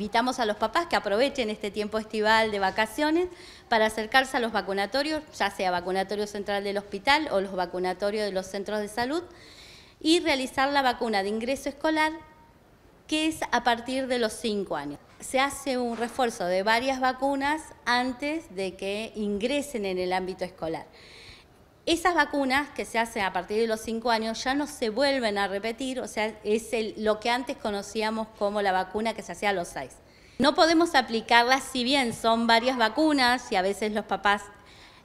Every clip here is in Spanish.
Invitamos a los papás que aprovechen este tiempo estival de vacaciones para acercarse a los vacunatorios, ya sea vacunatorio central del hospital o los vacunatorios de los centros de salud, y realizar la vacuna de ingreso escolar, que es a partir de los 5 años. Se hace un refuerzo de varias vacunas antes de que ingresen en el ámbito escolar. Esas vacunas que se hacen a partir de los 5 años ya no se vuelven a repetir, o sea, es lo que antes conocíamos como la vacuna que se hacía a los 6. No podemos aplicarlas si bien son varias vacunas y a veces los papás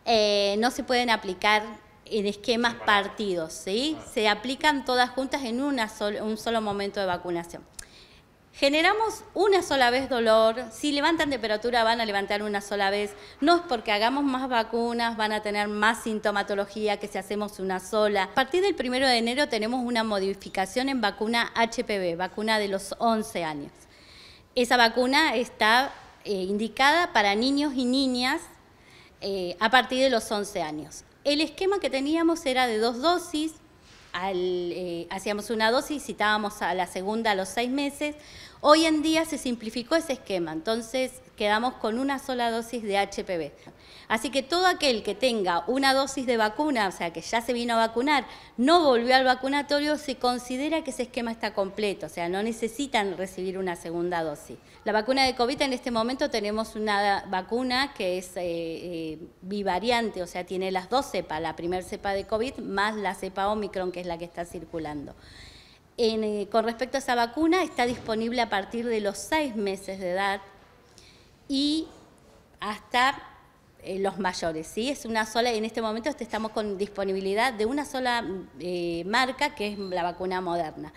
eh, no se pueden aplicar en esquemas partidos, ¿sí? Ah. Se aplican todas juntas en un solo momento de vacunación. Generamos una sola vez dolor, si levantan temperatura van a levantar una sola vez, no es porque hagamos más vacunas, van a tener más sintomatología que si hacemos una sola. A partir del 1 de enero tenemos una modificación en vacuna HPV, vacuna de los 11 años. Esa vacuna está eh, indicada para niños y niñas eh, a partir de los 11 años. El esquema que teníamos era de dos dosis, al, eh, hacíamos una dosis, y citábamos a la segunda a los seis meses. Hoy en día se simplificó ese esquema, entonces quedamos con una sola dosis de HPV. Así que todo aquel que tenga una dosis de vacuna, o sea, que ya se vino a vacunar, no volvió al vacunatorio, se considera que ese esquema está completo, o sea, no necesitan recibir una segunda dosis. La vacuna de COVID en este momento tenemos una vacuna que es eh, eh, bivariante, o sea, tiene las dos cepas, la primera cepa de COVID más la cepa Omicron, que es la que está circulando. Eh, con respecto a esa vacuna, está disponible a partir de los seis meses de edad y hasta eh, los mayores, ¿sí? Es una sola, en este momento estamos con disponibilidad de una sola eh, marca que es la vacuna moderna.